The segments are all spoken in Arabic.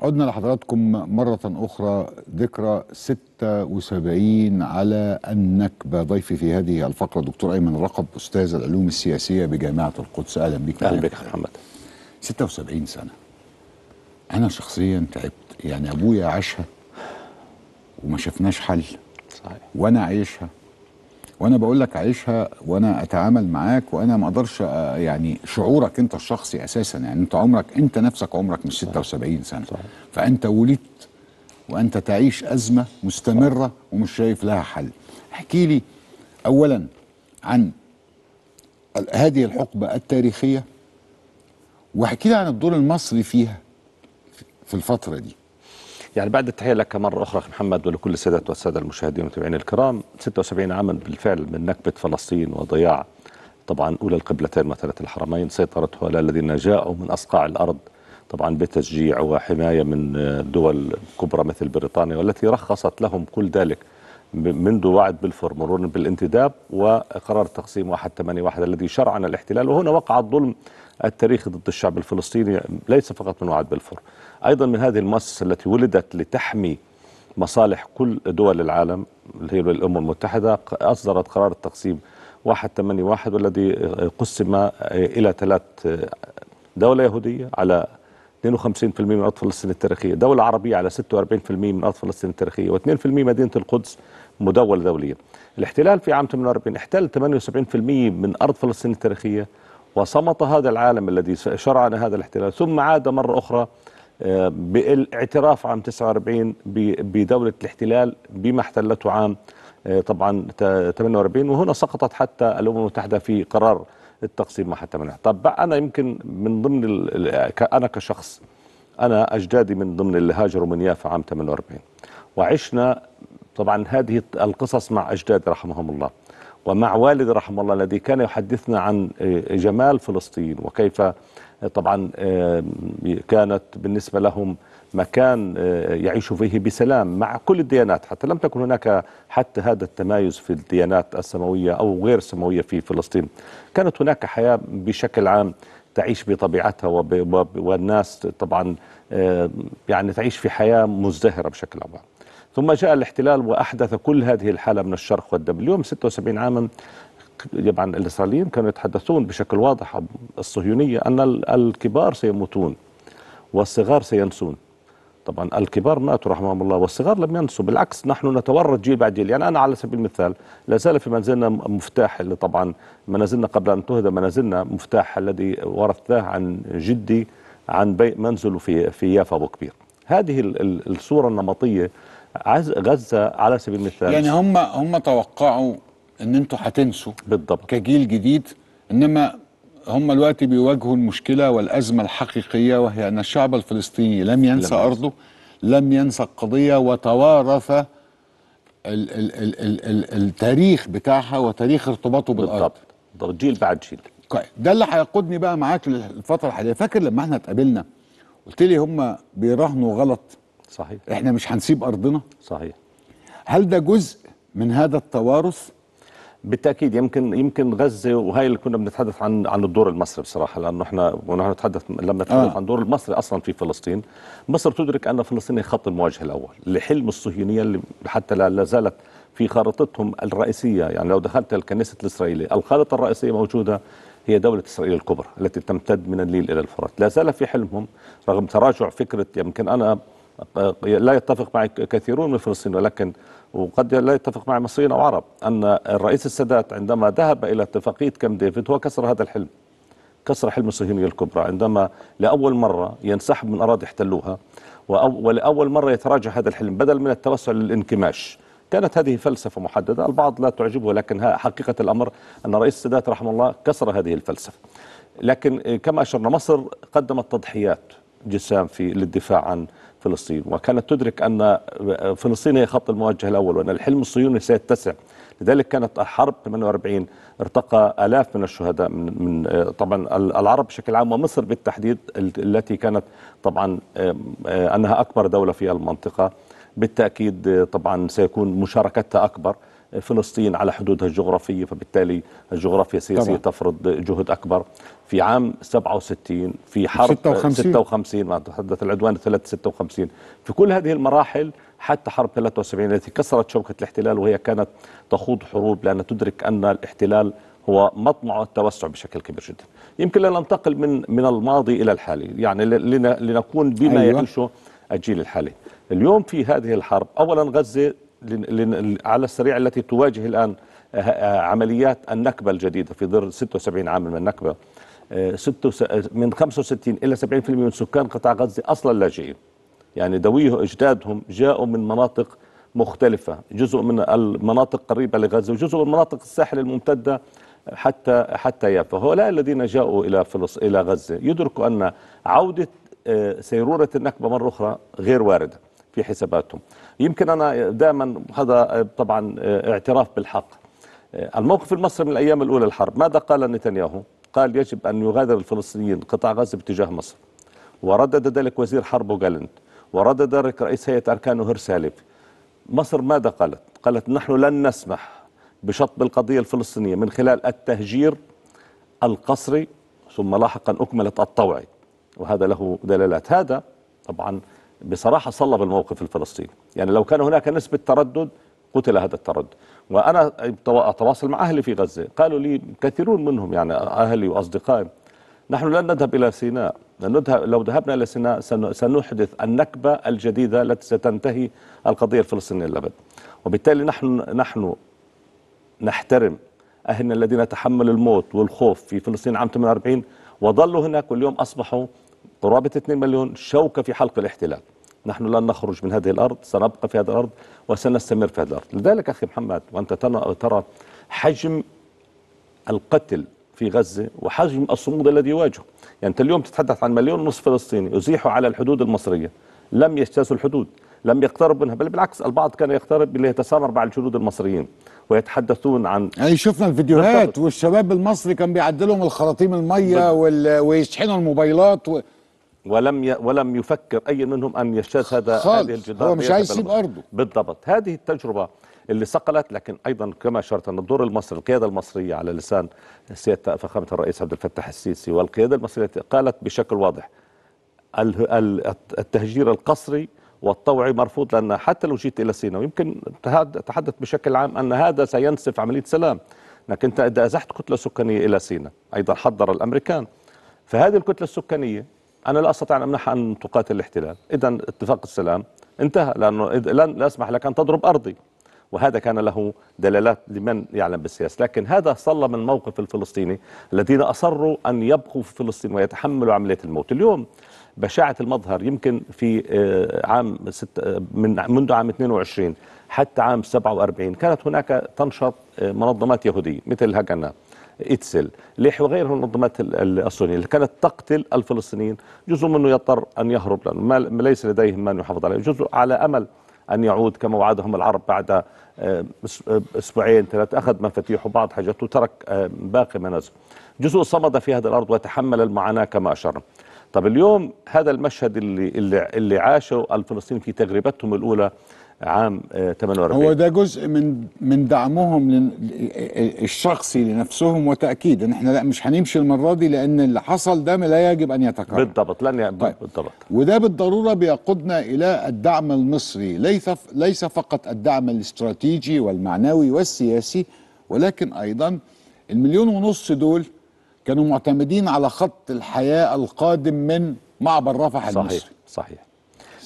عدنا لحضراتكم مرة أخرى ذكرى 76 على النكبة ضيفي في هذه الفقرة دكتور أيمن رقب أستاذ العلوم السياسية بجامعة القدس أهلا بك أهلا بك يا محمد 76 سنة أنا شخصيا تعبت يعني أبويا عاشها وما شفناش حل صحيح. وأنا عايشها وانا بقول لك عيشها وانا اتعامل معاك وانا ما اقدرش آه، يعني شعورك انت الشخصي اساسا يعني انت عمرك انت نفسك عمرك مش 76 سنه صح. فانت ولدت وانت تعيش ازمه مستمره ومش شايف لها حل احكي لي اولا عن هذه الحقبه التاريخيه واحكي لي عن الدور المصري فيها في الفتره دي يعني بعد التحية لك مرة أخرى محمد ولكل السادات والسادة المشاهدين والمتابعين الكرام 76 عاما بالفعل من نكبة فلسطين وضياع طبعا أولى القبلتين مثلة الحرمين سيطرتها على الذين جاءوا من أصقاع الأرض طبعا بتشجيع وحماية من دول كبرى مثل بريطانيا والتي رخصت لهم كل ذلك منذ وعد بلفور مرورا بالانتداب وقرار تقسيم 181 الذي شرعنا الاحتلال وهنا وقع الظلم التاريخي ضد الشعب الفلسطيني ليس فقط من وعد بلفور أيضا من هذه المؤسسة التي ولدت لتحمي مصالح كل دول العالم اللي هي الأمم المتحدة أصدرت قرار التقسيم 181 والذي قسم إلى ثلاث دولة يهودية على 52% من أرض فلسطين التاريخية دولة عربية على 46% من أرض فلسطين التاريخية و2% مدينة القدس مدولة دوليا الاحتلال في عام 48 احتل 78% من أرض فلسطين التاريخية وصمت هذا العالم الذي شرعنا هذا الاحتلال ثم عاد مرة أخرى آه، بالاعتراف عام 49 بدولة الاحتلال بما احتلته عام آه، طبعا 48 وهنا سقطت حتى الأمم المتحدة في قرار التقسيم ما حتى منها طب أنا يمكن من ضمن أنا كشخص أنا أجدادي من ضمن اللي هاجروا من يافا عام 48 وعشنا طبعا هذه القصص مع أجدادي رحمهم الله ومع والدي رحمه الله الذي كان يحدثنا عن آه، جمال فلسطين وكيف آه، طبعا آه، كانت بالنسبة لهم مكان آه، يعيش فيه بسلام مع كل الديانات حتى لم تكن هناك حتى هذا التمايز في الديانات السماوية أو غير السماوية في فلسطين كانت هناك حياة بشكل عام تعيش بطبيعتها وب... والناس طبعا آه، يعني تعيش في حياة مزدهرة بشكل عام ثم جاء الاحتلال وأحدث كل هذه الحالة من الشرخ والدم اليوم 76 عاما طبعا الإسرائيليين كانوا يتحدثون بشكل واضح الصهيونية أن الكبار سيموتون والصغار سينسون طبعا الكبار ماتوا رحمهم الله والصغار لم ينسوا بالعكس نحن نتورط جيل بعد جيل يعني أنا على سبيل المثال لا زال في منزلنا مفتاح اللي طبعا منازلنا قبل أن تهدى منازلنا مفتاح الذي ورثناه عن جدي عن بي منزله في في يافا أبو كبير هذه الصورة النمطية غزة على سبيل المثال يعني هم هم توقعوا ان انتم هتنسوا بالضبط كجيل جديد انما هم الوقت بيواجهوا المشكلة والأزمة الحقيقية وهي أن الشعب الفلسطيني لم ينسى لم أرضه لم ينسى القضية وتوارث ال ال ال ال ال التاريخ بتاعها وتاريخ ارتباطه بالأرض بالضبط جيل بعد جيل ده اللي هيقودني بقى معاك للفترة الحالية فاكر لما احنا اتقابلنا قلت لي هم بيراهنوا غلط صحيح احنا مش هنسيب أرضنا صحيح هل ده جزء من هذا التوارث بالتاكيد يمكن يمكن غزه وهي اللي كنا بنتحدث عن عن الدور المصري بصراحه لانه احنا ونحن نتحدث لما نتحدث آه. عن دور المصري اصلا في فلسطين مصر تدرك ان فلسطين هي خط المواجهه الاول لحلم الصهيونيه اللي حتى لا زالت في خارطتهم الرئيسيه يعني لو دخلت الكنيسه الاسرائيليه الخارطه الرئيسيه موجوده هي دولة إسرائيل الكبرى التي تمتد من النيل إلى الفرات لا زال في حلمهم رغم تراجع فكرة يمكن أنا لا يتفق معي كثيرون من الفلسطينيين ولكن وقد لا يتفق معي مصريين أو عرب أن الرئيس السادات عندما ذهب إلى اتفاقية كام ديفيد هو كسر هذا الحلم كسر حلم الصهيونية الكبرى عندما لأول مرة ينسحب من أراضي احتلوها ولأول مرة يتراجع هذا الحلم بدل من التوسع للانكماش كانت هذه فلسفة محددة البعض لا تعجبه لكن حقيقة الأمر أن الرئيس السادات رحمه الله كسر هذه الفلسفة لكن كما أشرنا مصر قدمت تضحيات جسام في للدفاع عن فلسطين وكانت تدرك أن آه، فلسطين هي خط الموجه الأول وأن الحلم الصهيوني سيتسع لذلك كانت حرب 48 ارتقى آلاف من الشهداء من, من آه، طبعا العرب بشكل عام ومصر بالتحديد التي كانت طبعا آه، أنها أكبر دولة في المنطقة بالتأكيد طبعا سيكون مشاركتها أكبر فلسطين على حدودها الجغرافية فبالتالي الجغرافيا السياسية طبعا. تفرض جهد أكبر في عام 67 في حرب 56 56 ما تحدث العدوان 56 في كل هذه المراحل حتى حرب 73 التي كسرت شبكة الاحتلال وهي كانت تخوض حروب لأن تدرك أن الاحتلال هو مطمع التوسع بشكل كبير جدا يمكن لن ننتقل من من الماضي إلى الحالي يعني لنكون بما أيوة. يعيشه الجيل الحالي اليوم في هذه الحرب أولا غزة على السريع التي تواجه الآن آه، آه، عمليات النكبة الجديدة في ظل 76 عام من النكبة آه، من 65 إلى 70% من سكان قطاع غزة أصلا لاجئين يعني ذويه أجدادهم جاءوا من مناطق مختلفة جزء من المناطق قريبة لغزة وجزء من مناطق الساحل الممتدة حتى حتى يافا هؤلاء الذين جاءوا إلى فلس إلى غزة يدركوا أن عودة سيرورة النكبة مرة أخرى غير واردة في حساباتهم يمكن أنا دائما هذا آه، طبعا آه، اعتراف بالحق آه، الموقف المصري من الأيام الأولى الحرب ماذا قال نتنياهو قال يجب أن يغادر الفلسطينيين قطاع غزة باتجاه مصر وردد ذلك وزير حرب جالنت وردد ذلك رئيس هيئة أركان وهير سالف مصر ماذا قالت؟ قالت نحن لن نسمح بشطب القضية الفلسطينية من خلال التهجير القسري ثم لاحقا أكملت الطوعي وهذا له دلالات هذا طبعا بصراحة صلب الموقف الفلسطيني يعني لو كان هناك نسبة تردد قتل هذا التردد وأنا أتواصل مع أهلي في غزة قالوا لي كثيرون منهم يعني أهلي وأصدقائي نحن لن نذهب إلى سيناء لو ذهبنا إلى سيناء سنحدث النكبة الجديدة التي ستنتهي القضية الفلسطينية للأبد وبالتالي نحن نحن نحترم أهلنا الذين تحملوا الموت والخوف في فلسطين عام 48 وظلوا هناك واليوم أصبحوا قرابة 2 مليون شوكة في حلق الاحتلال نحن لن نخرج من هذه الأرض سنبقى في هذه الأرض وسنستمر في هذه الأرض لذلك أخي محمد وأنت ترى حجم القتل في غزة وحجم الصمود الذي يواجهه يعني أنت اليوم تتحدث عن مليون ونصف فلسطيني أزيحوا على الحدود المصرية لم يجتازوا الحدود لم يقترب منها بل بالعكس البعض كان يقترب ليتسامر مع الجنود المصريين ويتحدثون عن يعني شفنا الفيديوهات والشباب المصري كان بيعدلهم الخراطيم الميه ويشحنوا الموبايلات و... ولم ي... ولم يفكر اي منهم ان يجتاز هذا خالص. هذه الجدار هو مش عايز يسيب ارضه بالضبط هذه التجربه اللي صقلت لكن ايضا كما اشرت ان الدور المصري القياده المصريه على لسان سياده فخامه الرئيس عبد الفتاح السيسي والقياده المصريه قالت بشكل واضح التهجير القسري والطوعي مرفوض لان حتى لو جيت الى سيناء ويمكن تحدث بشكل عام ان هذا سينسف عمليه سلام لكن انت اذا ازحت كتله سكانيه الى سيناء ايضا حضر الامريكان فهذه الكتله السكانيه أنا لا أستطيع أن أمنحها أن تقاتل الاحتلال إذا اتفاق السلام انتهى لأنه لن لا أسمح لك أن تضرب أرضي وهذا كان له دلالات لمن يعلم بالسياسة لكن هذا صلى من الفلسطيني الذين أصروا أن يبقوا في فلسطين ويتحملوا عملية الموت اليوم بشاعة المظهر يمكن في آه، عام ست آه، من منذ عام 22 حتى عام 47 كانت هناك تنشط آه، منظمات يهودية مثل هاجنة إتسل ليح وغيره المنظمات الصهيونية اللي كانت تقتل الفلسطينيين جزء منه يضطر أن يهرب لأنه ليس لديهم من يحافظ عليه جزء على أمل أن يعود كما وعدهم العرب بعد آه، آه، أسبوعين ثلاثة أخذ مفاتيح وبعض حاجاته وترك آه، باقي منازله جزء صمد في هذه الأرض وتحمل المعاناة كما أشرنا طب اليوم هذا المشهد اللي, اللي, اللي عاشه الفلسطينيين في تجربتهم الأولى عام 48 آه، هو ده جزء من من دعمهم الشخصي لنفسهم وتاكيد ان احنا لا مش هنمشي المره دي لان اللي حصل ده لا يجب ان يتكرر بالضبط لن يعني طيب. بالضبط وده بالضروره بيقودنا الى الدعم المصري ليس ليس فقط الدعم الاستراتيجي والمعنوي والسياسي ولكن ايضا المليون ونص دول كانوا معتمدين على خط الحياه القادم من معبر رفح صحيح المصري صحيح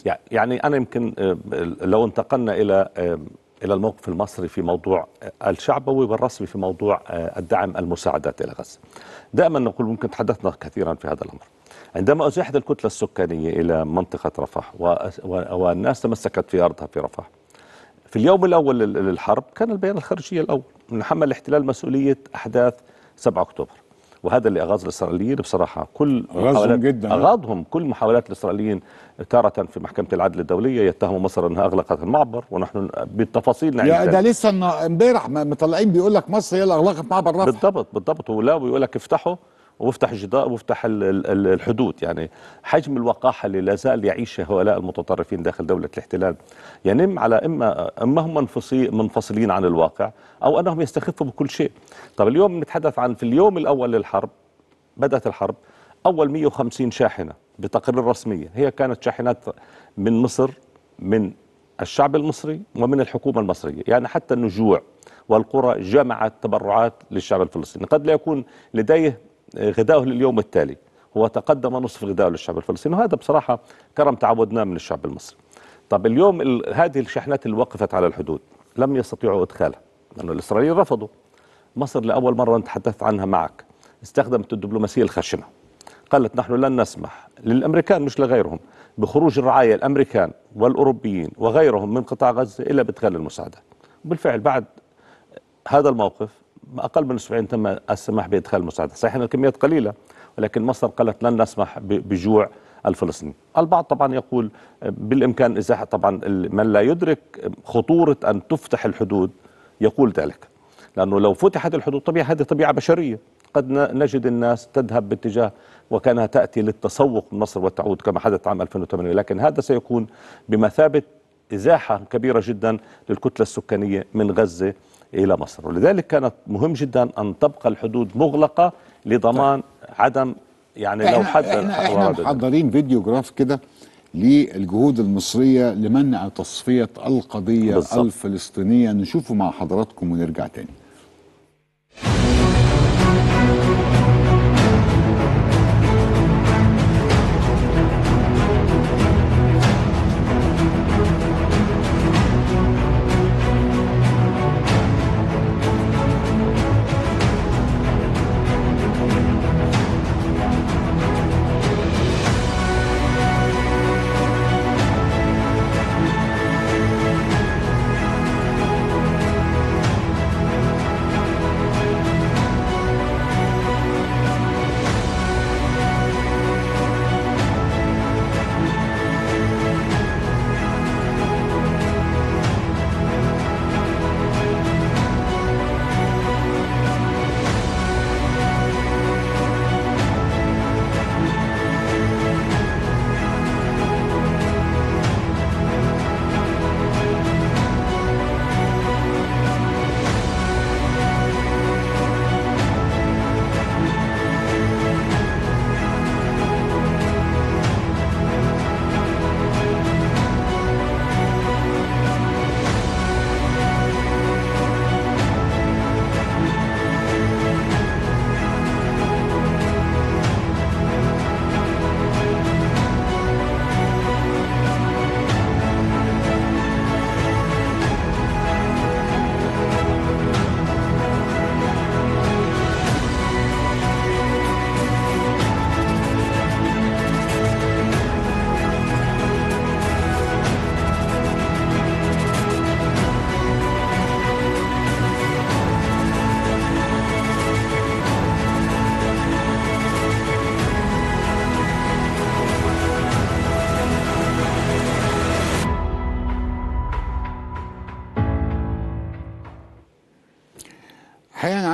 يعني-, يعني انا يمكن آه، لو انتقلنا الى آه، الى الموقف المصري في موضوع آه، الشعبوي والرسمي في موضوع الدعم المساعدات الى غزه. دائما نقول ممكن تحدثنا كثيرا في هذا الامر. عندما ازيحت الكتله السكانيه الى منطقه رفح والناس تمسكت في ارضها في رفح. في اليوم الاول للحرب كان البيان الخارجيه الاول، من حمل الاحتلال مسؤوليه احداث 7 اكتوبر. وهذا اللي اغاظ الاسرائيليين بصراحه كل اغاظهم جدا اغاظهم كل محاولات الاسرائيليين تارة في محكمة العدل الدولية يتهموا مصر انها اغلقت المعبر ونحن بالتفاصيل نعيش يعني ده لسه امبارح مطلعين بيقول لك مصر هي اللي اغلقت معبر رفح بالضبط بالضبط ولا بيقول لك افتحوا وافتح الجدار وافتح الحدود يعني حجم الوقاحه اللي لا زال يعيشها هؤلاء المتطرفين داخل دوله الاحتلال ينم يعني على اما اما هم منفصلين عن الواقع او انهم يستخفوا بكل شيء. طب اليوم نتحدث عن في اليوم الاول للحرب بدات الحرب اول 150 شاحنه بتقرير رسميه هي كانت شاحنات من مصر من الشعب المصري ومن الحكومه المصريه، يعني حتى النجوع والقرى جمعت تبرعات للشعب الفلسطيني، قد لا يكون لديه غذائه لليوم التالي هو تقدم نصف غذائه للشعب الفلسطيني وهذا بصراحة كرم تعودناه من الشعب المصري طب اليوم ال... هذه الشحنات اللي وقفت على الحدود لم يستطيعوا إدخالها لأنه الإسرائيليين رفضوا مصر لأول مرة تحدثت عنها معك استخدمت الدبلوماسية الخشنة قالت نحن لن نسمح للأمريكان مش لغيرهم بخروج الرعاية الأمريكان والأوروبيين وغيرهم من قطاع غزة إلا بإدخال المساعدة بالفعل بعد هذا الموقف اقل من اسبوعين تم السماح بادخال المساعده، صحيح ان الكميات قليله ولكن مصر قالت لن نسمح بجوع الفلسطيني. البعض طبعا يقول بالامكان ازاحه طبعا من لا يدرك خطوره ان تفتح الحدود يقول ذلك. لانه لو فتحت الحدود طبيعه هذه طبيعه بشريه، قد نجد الناس تذهب باتجاه وكانها تاتي للتسوق من مصر وتعود كما حدث عام 2008 لكن هذا سيكون بمثابه ازاحه كبيره جدا للكتله السكانيه من غزه إلى مصر ولذلك كانت مهم جدا أن تبقى الحدود مغلقة لضمان طيب. عدم يعني لو حد احنا, احنا محضرين فيديو جراف كده للجهود المصرية لمنع تصفية القضية بالزبط. الفلسطينية نشوفه مع حضراتكم ونرجع تاني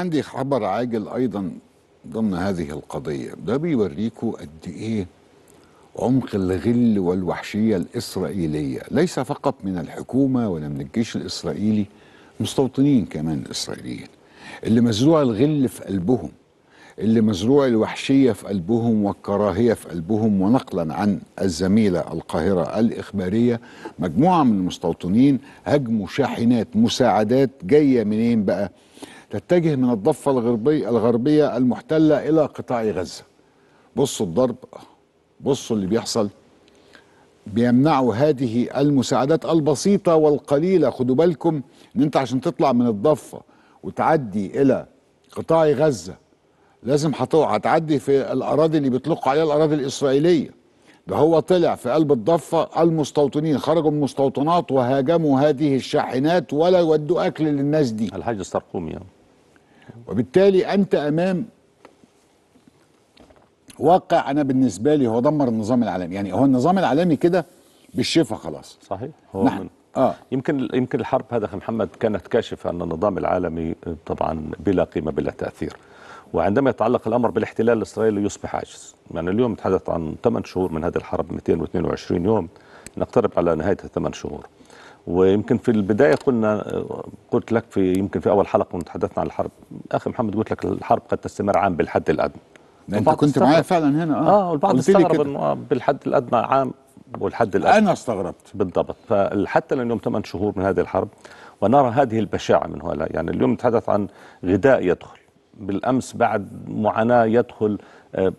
عندي خبر عاجل ايضا ضمن هذه القضيه ده بيوريكوا قد ايه عمق الغل والوحشيه الاسرائيليه ليس فقط من الحكومه ولا من الجيش الاسرائيلي مستوطنين كمان الاسرائيليين اللي مزروع الغل في قلبهم اللي مزروع الوحشيه في قلبهم والكراهيه في قلبهم ونقلا عن الزميله القاهره الاخباريه مجموعه من المستوطنين هجموا شاحنات مساعدات جايه منين بقى؟ تتجه من الضفة الغربية الغربية المحتلة إلى قطاع غزة بصوا الضرب بصوا اللي بيحصل بيمنعوا هذه المساعدات البسيطة والقليلة خدوا بالكم ان انت عشان تطلع من الضفة وتعدي الى قطاع غزة لازم هتعدي في الاراضي اللي بيطلقوا عليها الاراضي الاسرائيلية ده هو طلع في قلب الضفة المستوطنين خرجوا من المستوطنات وهاجموا هذه الشاحنات ولا يودوا اكل للناس دي الحاج السرقومي يعني. وبالتالي انت امام واقع انا بالنسبه لي هو دمر النظام العالمي يعني هو النظام العالمي كده بالشفا خلاص صحيح هو نحن من آه. يمكن يمكن الحرب هذا اخي محمد كانت كاشفه ان النظام العالمي آه، طبعا بلا قيمه بلا تاثير وعندما يتعلق الامر بالاحتلال الاسرائيلي يصبح عاجز يعني اليوم نتحدث عن 8 شهور من هذه الحرب 222 يوم نقترب على نهايه 8 شهور ويمكن في البدايه قلنا قلت لك في يمكن في اول حلقه تحدثنا عن الحرب اخي محمد قلت لك الحرب قد تستمر عام بالحد الادنى يعني انت كنت معايا فعلا هنا اه, آه والبعض استغرب انه بالحد الادنى عام والحد الادنى انا استغربت بالضبط فحتى اليوم ثمان شهور من هذه الحرب ونرى هذه البشاعه من هؤلاء يعني اليوم نتحدث عن غذاء يدخل بالامس بعد معاناه يدخل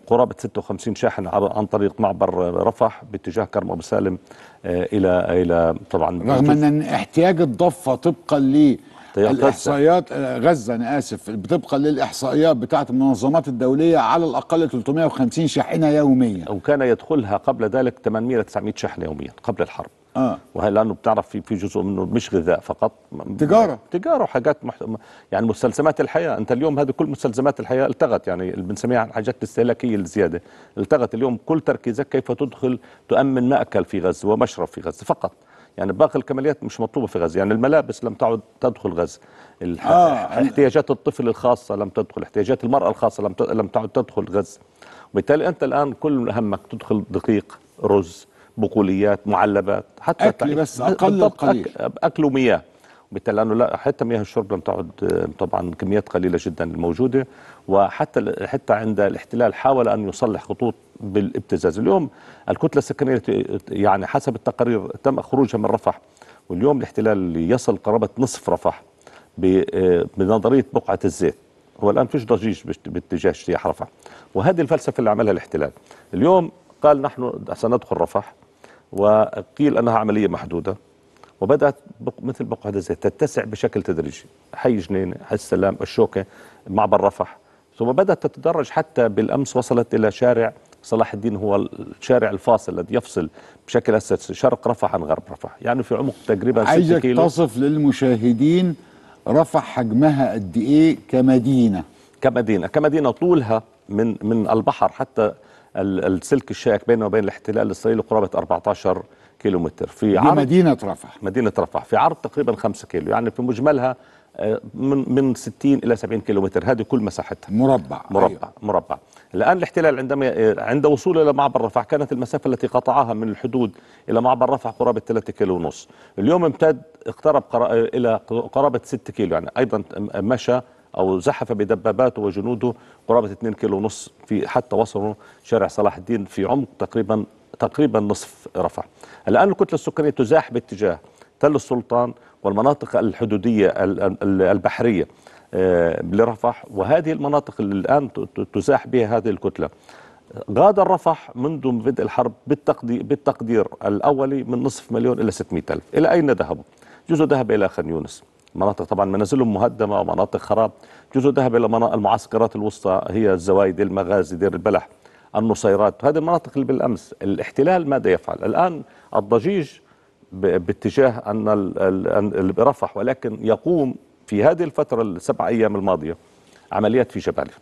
قرابة 56 شاحن عن طريق معبر رفح باتجاه كرم أبو سالم آه، إلى إلى طبعا رغم أن احتياج الضفة طبقا للإحصائيات الاحصائيات آه، غزه انا اسف طبقا للاحصائيات بتاعه المنظمات الدوليه على الاقل 350 شاحنه يوميا وكان يدخلها قبل ذلك 800 900 شاحنه يوميا قبل الحرب آه. وهي لانه بتعرف في في جزء منه مش غذاء فقط تجاره تجاره وحاجات محت... يعني مستلزمات الحياه انت اليوم هذه كل مستلزمات الحياه التغت يعني بنسميها الحاجات الاستهلاكيه الزياده التغت اليوم كل تركيزك كيف تدخل تؤمن ماكل في غزه ومشرب في غزه فقط يعني باقي الكماليات مش مطلوبه في غزه يعني الملابس لم تعد تدخل غزه الح... آه. احتياجات الطفل الخاصه لم تدخل احتياجات المراه الخاصه لم ت... لم تعد تدخل غزه وبالتالي انت الان كل همك تدخل دقيق رز بقوليات معلبات حتى اكل بس اقل القليل اكل ومياه بالتالي لانه لا حتى مياه الشرب لم تعد طبعا كميات قليله جدا الموجوده وحتى حتى عند الاحتلال حاول ان يصلح خطوط بالابتزاز اليوم الكتله السكنيه يعني حسب التقارير تم خروجها من رفح واليوم الاحتلال يصل قرابه نصف رفح آه، بنظريه بقعه الزيت هو الان فيش ضجيج باتجاه اجتياح رفح وهذه الفلسفه اللي عملها الاحتلال اليوم قال نحن سندخل رفح وقيل أنها عملية محدودة وبدأت مثل بقعة الزيت تتسع بشكل تدريجي حي جنينه حي السلام الشوكة معبر رفح ثم بدأت تتدرج حتى بالأمس وصلت إلى شارع صلاح الدين هو الشارع الفاصل الذي يفصل بشكل أساسي شرق رفح عن غرب رفح يعني في عمق تقريبا 6 كيلو عايزك تصف للمشاهدين رفح حجمها قد إيه كمدينة كمدينة كمدينة طولها من من البحر حتى السلك الشائك بينه وبين الاحتلال الاسرائيلي قرابه 14 كيلو متر في عرض مدينه رفح مدينه رفح في عرض تقريبا 5 كيلو يعني في مجملها آه، من من 60 الى 70 كيلو متر هذه كل مساحتها مربع مربع أيوة. مربع الان الاحتلال عندما آه، عند وصوله الى معبر رفح كانت المسافه التي قطعها من الحدود الى معبر رفح قرابه 3 كيلو ونص اليوم امتد اقترب الى قرابه 6 كيلو يعني ايضا آه، مشى أو زحف بدباباته وجنوده قرابة 2 كيلو ونص في حتى وصلوا شارع صلاح الدين في عمق تقريبا تقريبا نصف رفح الآن الكتلة السكانية تزاح باتجاه تل السلطان والمناطق الحدودية البحرية آه، لرفح وهذه المناطق اللي الآن تزاح بها هذه الكتلة غادر رفح منذ بدء الحرب بالتقدير, بالتقدير الأولي من نصف مليون إلى 600 ألف إلى أين ذهبوا؟ جزء ذهب إلى خان يونس مناطق طبعا منازلهم مهدمة ومناطق خراب جزء ذهب إلى المعسكرات الوسطى هي الزوايد المغازي دير البلح النصيرات هذه المناطق اللي بالأمس الاحتلال ماذا يفعل الآن الضجيج باتجاه أن رفح ولكن يقوم في هذه الفترة السبع أيام الماضية عمليات في جباليا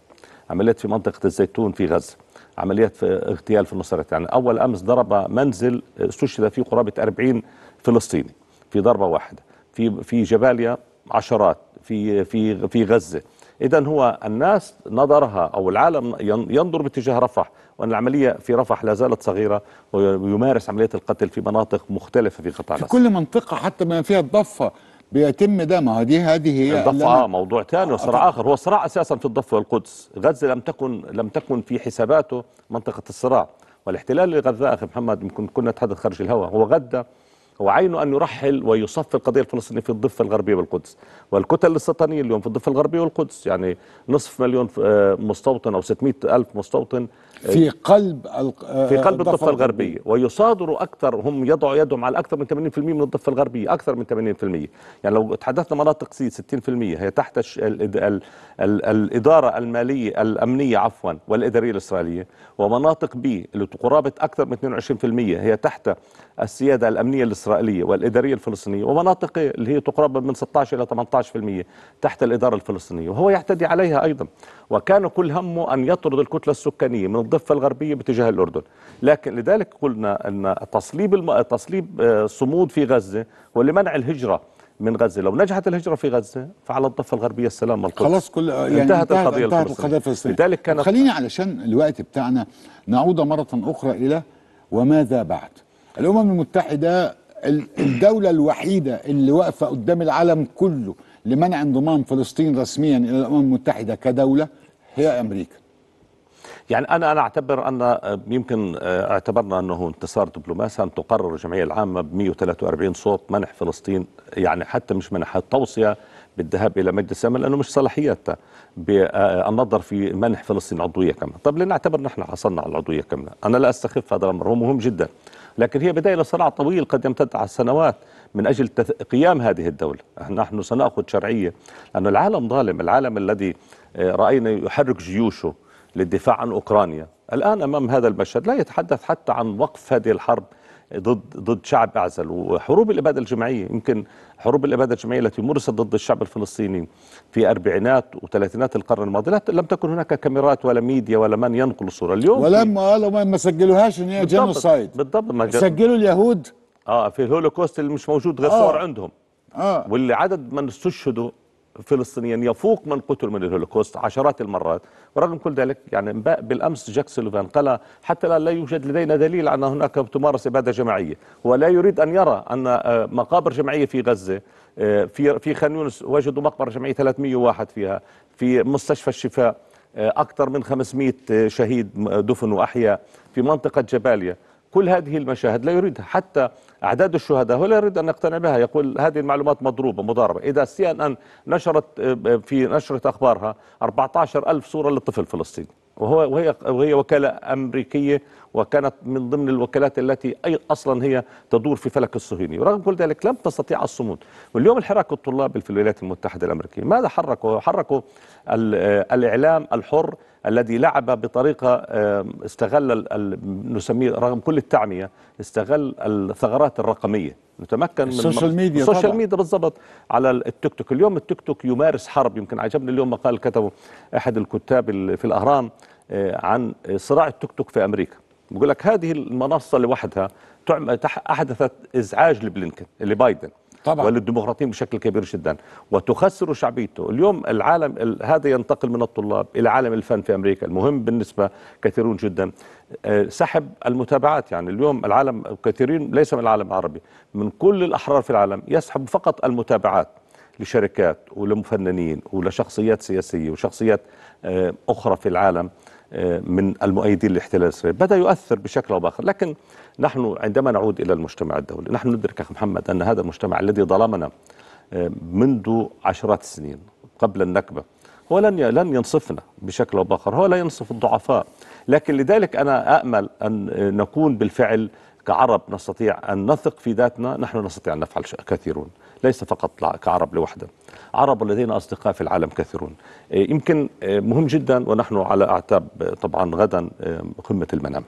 عمليات في منطقة الزيتون في غزة عمليات في اغتيال في النصرات يعني أول أمس ضرب منزل استشهد فيه قرابة 40 فلسطيني في ضربة واحدة في في جباليا عشرات في في في غزه اذا هو الناس نظرها او العالم ينظر باتجاه رفح وان العمليه في رفح لا زالت صغيره ويمارس عمليه القتل في مناطق مختلفه في قطاع غزه في كل منطقه حتى ما فيها الضفه بيتم ده ما هذه هذه هي الضفه آه موضوع ثاني وصراع اخر هو صراع اساسا في الضفه والقدس غزه لم تكن لم تكن في حساباته منطقه الصراع والاحتلال لغزه اخي محمد يمكن كنا نتحدث خارج الهواء هو غذا وعينه أن يرحل ويصفي القضية الفلسطينية في الضفة الغربية والقدس والكتل الاستيطانية اليوم في الضفة الغربية والقدس يعني نصف مليون آه، مستوطن أو 600 ألف مستوطن آه، في قلب آه، في قلب الضفة الغربية ويصادروا أكثر هم يضعوا يدهم على أكثر من 80% من الضفة الغربية أكثر من 80% يعني لو تحدثنا مناطق سي 60% هي تحت الإدارة المالية الأمنية عفوا والإدارية الإسرائيلية ومناطق بي اللي قرابة أكثر من 22% هي تحت السيادة الأمنية الإسرائيلية والإدارية الفلسطينية ومناطق اللي هي تقرب من 16 إلى 18% تحت الإدارة الفلسطينية وهو يعتدي عليها أيضا وكان كل همه أن يطرد الكتلة السكانية من الضفة الغربية باتجاه الأردن لكن لذلك قلنا أن تصليب, الم... تصليب آه، صمود في غزة هو لمنع الهجرة من غزه، لو نجحت الهجره في غزه فعلى الضفه الغربيه السلام والقدس خلاص كل يعني انتهت, القضيه انتهت القضيه الفلسطينيه لذلك كانت خليني علشان الوقت بتاعنا نعود مره اخرى الى وماذا بعد؟ الامم المتحده الدوله الوحيده اللي واقفه قدام العالم كله لمنع انضمام فلسطين رسميا الى الامم المتحده كدوله هي امريكا يعني انا انا اعتبر ان يمكن آه، اعتبرنا انه انتصار دبلوماسي ان تقرر الجمعيه العامه ب 143 صوت منح فلسطين يعني حتى مش منح توصيه بالذهاب الى مجلس الامن لانه مش صلاحيتها بالنظر آه، في منح فلسطين عضويه كامله، طب لنعتبر نحن حصلنا على العضويه كامله، انا لا استخف هذا الامر هو مهم جدا. لكن هي بداية لصراع طويل قد يمتد على السنوات من أجل قيام هذه الدولة أه، نحن سنأخذ شرعية لأن العالم ظالم العالم الذي أه، رأينا يحرك جيوشه للدفاع عن أوكرانيا الآن أمام هذا المشهد لا يتحدث حتى عن وقف هذه الحرب ضد ضد شعب اعزل وحروب الاباده الجماعيه يمكن حروب الاباده الجماعيه التي مورست ضد الشعب الفلسطيني في اربعينات وثلاثينات القرن الماضي لم تكن هناك كاميرات ولا ميديا ولا من ينقل الصوره اليوم ولما قالوا ما سجلوهاش ان هي جينوسايد بالضبط ما جن... سجلوا اليهود اه في الهولوكوست اللي مش موجود غير آه. صور عندهم اه واللي عدد من استشهدوا فلسطينيا يفوق من قتل من الهولوكوست عشرات المرات ورغم كل ذلك يعني بالأمس جاك سلوفان قال حتى الآن لا يوجد لدينا دليل أن هناك تمارس إبادة جماعية ولا يريد أن يرى أن آه، مقابر جماعية في غزة آه، في في خان يونس وجدوا مقبرة جماعية 301 فيها في مستشفى الشفاء آه، أكثر من 500 شهيد دفنوا أحياء في منطقة جباليا كل هذه المشاهد لا يريدها حتى أعداد الشهداء هو لا يريد أن يقتنع بها يقول هذه المعلومات مضروبة مضاربة إذا سي أن أن نشرت آه، في نشرة أخبارها 14 ألف صورة للطفل الفلسطيني وهو وهي وهي وكالة أمريكية وكانت من ضمن الوكالات التي أي أصلا هي تدور في فلك الصهيوني ورغم كل ذلك لم تستطيع الصمود واليوم الحراك الطلاب في الولايات المتحدة الأمريكية ماذا حركوا؟ حركوا الإعلام الحر الذي لعب بطريقة استغل نسميه رغم كل التعمية استغل الثغرات الرقمية نتمكن من السوشيال ميديا السوشيال ميديا بالضبط على التيك توك اليوم التيك توك يمارس حرب يمكن عجبني اليوم مقال كتبه أحد الكتاب في الأهرام آه، عن صراع التيك توك في أمريكا بقول لك هذه المنصه لوحدها احدثت ازعاج لبلينكن لبايدن طبعا وللديمقراطيين بشكل كبير جدا وتخسر شعبيته اليوم العالم ال... هذا ينتقل من الطلاب الى عالم الفن في امريكا المهم بالنسبه كثيرون جدا آه، سحب المتابعات يعني اليوم العالم كثيرين ليس من العالم العربي من كل الاحرار في العالم يسحب فقط المتابعات لشركات ولمفننين ولشخصيات سياسيه وشخصيات آه، اخرى في العالم من المؤيدين للاحتلال الإسرائيلي بدأ يؤثر بشكل أو بآخر لكن نحن عندما نعود إلى المجتمع الدولي نحن ندرك أخ محمد أن هذا المجتمع الذي ظلمنا آه، منذ عشرات السنين قبل النكبة هو لن لن ينصفنا بشكل أو بآخر هو لا ينصف الضعفاء لكن لذلك أنا امل أن نكون بالفعل كعرب نستطيع أن نثق في ذاتنا نحن نستطيع أن نفعل كثيرون ليس فقط كعرب لوحده عرب الذين أصدقاء في العالم كثيرون إيه، يمكن إيه، مهم جدا ونحن على أعتاب إيه، طبعا غدا قمة المنام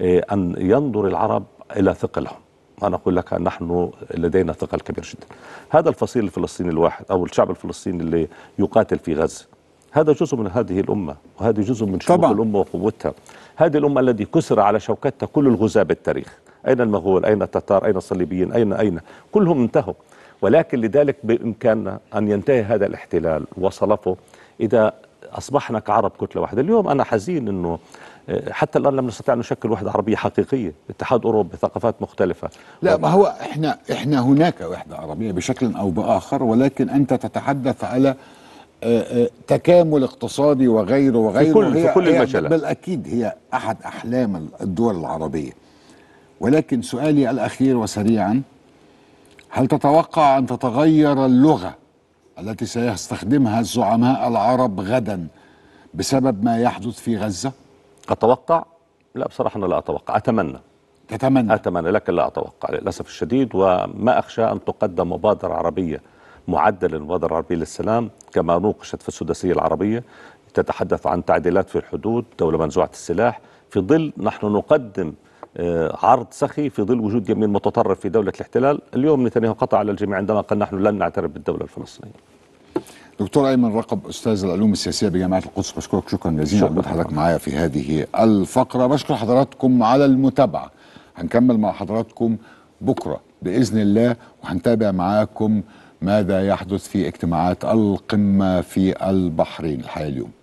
أن ينظر العرب إلى ثقلهم أنا أقول لك نحن لدينا ثقل كبير جدا هذا الفصيل الفلسطيني الواحد أو الشعب الفلسطيني اللي يقاتل في غزة هذا جزء من هذه الأمة وهذا جزء من شعوب الأمة وقوتها هذه الأمة التي كسر على شوكتها كل الغزاة بالتاريخ أين المغول أين التتار أين الصليبيين أين أين كلهم انتهوا ولكن لذلك بإمكاننا أن ينتهي هذا الاحتلال وصلفه إذا أصبحنا كعرب كتلة واحدة اليوم أنا حزين أنه آه، حتى الآن لم نستطيع أن نشكل وحدة عربية حقيقية اتحاد أوروبي ثقافات مختلفة لا ما هو إحنا, إحنا هناك وحدة عربية بشكل أو بآخر ولكن أنت تتحدث على آه، آه، تكامل اقتصادي وغيره وغيره في كل, في كل المجالات بالأكيد هي أحد أحلام الدول العربية ولكن سؤالي الأخير وسريعا هل تتوقع أن تتغير اللغة التي سيستخدمها الزعماء العرب غدا بسبب ما يحدث في غزة؟ أتوقع لا بصراحة أنا لا أتوقع أتمنى تتمنى أتمنى لكن لا أتوقع للأسف الشديد وما أخشى أن تقدم مبادرة عربية معدل المبادرة العربية للسلام كما نوقشت في السداسية العربية تتحدث عن تعديلات في الحدود دولة منزوعة السلاح في ظل نحن نقدم آه، عرض سخي في ظل وجود يمين متطرف في دولة الاحتلال اليوم نتنياهو قطع على الجميع عندما قال نحن لن نعترف بالدولة الفلسطينية دكتور ايمن رقب استاذ العلوم السياسيه بجامعه القدس بشكرك شكرا جزيلا شكرا حضرتك معايا في هذه الفقره بشكر حضراتكم على المتابعه هنكمل مع حضراتكم بكره باذن الله وهنتابع معاكم ماذا يحدث في اجتماعات القمه في البحرين الحالي اليوم